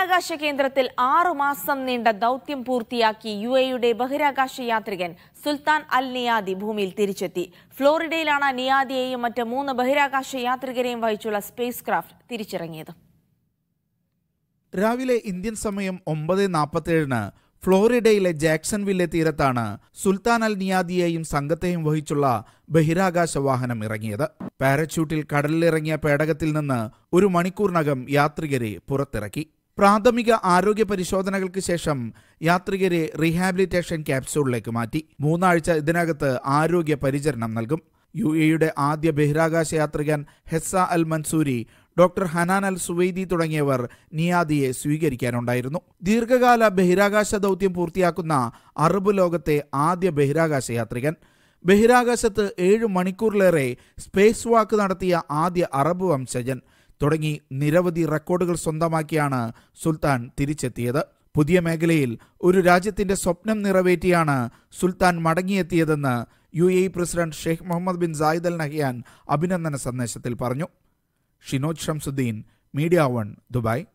ബഹിരാകാശ കേന്ദ്രത്തിൽ മാസം നീണ്ട ദൗത്യം പൂർത്തിയാക്കി യു എയുടെ ബഹിരാകാശ യാത്രികൻ സുൽത്താൻ അൽ നിയാദി ഭൂമിയിൽ തിരിച്ചെത്തി ഫ്ലോറിഡയിലാണ് നിയാദിയെയും മറ്റ് മൂന്ന് ബഹിരാകാശ യാത്രികരെയും വഹിച്ചുള്ള സ്പേസ് ക്രാഫ്റ്റ് തിരിച്ചിറങ്ങിയത് രാവിലെ ഇന്ത്യൻ സമയം ഒമ്പത് നാൽപ്പത്തേഴിന് ഫ്ലോറിഡയിലെ ജാക്സൺ വില്ലെ തീരത്താണ് സുൽത്താൻ അൽ നിയാദിയെയും സംഘത്തെയും വഹിച്ചുള്ള ബഹിരാകാശ വാഹനം ഇറങ്ങിയത് പാരച്യൂട്ടിൽ കടലിലിറങ്ങിയ പേടകത്തിൽ നിന്ന് ഒരു മണിക്കൂറിനകം യാത്രികരെ പുറത്തിറക്കി പ്രാഥമിക ആരോഗ്യ പരിശോധനകൾക്ക് ശേഷം യാത്രികരെ റീഹാബിലിറ്റേഷൻ ക്യാപ്സൂളിലേക്ക് മാറ്റി മൂന്നാഴ്ച ഇതിനകത്ത് ആരോഗ്യ പരിചരണം നൽകും യു എയുടെ ആദ്യ ബഹിരാകാശ യാത്രികൻ Hazza Al Mansouri doctor Hanan Al Suwaidi തുടങ്ങിയവർ നിയാദിയെ സ്വീകരിക്കാനുണ്ടായിരുന്നു ദീർഘകാല ബഹിരാകാശ ദൗത്യം പൂർത്തിയാക്കുന്ന അറബ് ലോകത്തെ ആദ്യ ബഹിരാകാശ യാത്രികൻ ബഹിരാകാശത്ത് ഏഴ് മണിക്കൂറിലേറെ സ്പേസ് വാക്ക് നടത്തിയ ആദ്യ അറബ് വംശജൻ തുടങ്ങി നിരവധി റെക്കോർഡുകൾ സ്വന്തമാക്കിയാണ് സുൽത്താൻ തിരിച്ചെത്തിയത് പുതിയ മേഖലയിൽ ഒരു രാജ്യത്തിന്റെ സ്വപ്നം നിറവേറ്റിയാണ് സുൽത്താൻ മടങ്ങിയെത്തിയതെന്ന് U A president Sheikh Mohammed bin Zayed Al Nahyan അഭിനന്ദന സന്ദേശത്തിൽ പറഞ്ഞു Shinoj Shamsuddin media one Dubai